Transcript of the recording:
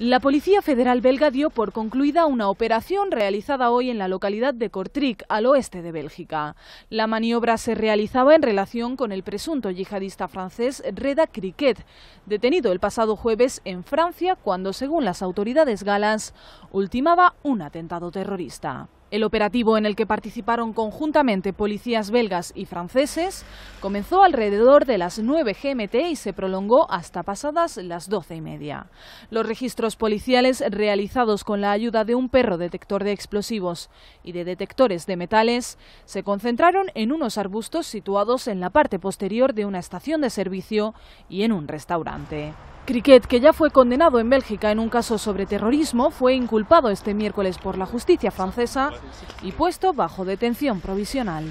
La Policía Federal belga dio por concluida una operación realizada hoy en la localidad de Cortric, al oeste de Bélgica. La maniobra se realizaba en relación con el presunto yihadista francés Reda Criquet, detenido el pasado jueves en Francia cuando, según las autoridades galas, ultimaba un atentado terrorista. El operativo en el que participaron conjuntamente policías belgas y franceses comenzó alrededor de las 9 GMT y se prolongó hasta pasadas las 12 y media. Los registros policiales realizados con la ayuda de un perro detector de explosivos y de detectores de metales se concentraron en unos arbustos situados en la parte posterior de una estación de servicio y en un restaurante. Criquet, que ya fue condenado en Bélgica en un caso sobre terrorismo, fue inculpado este miércoles por la justicia francesa y puesto bajo detención provisional.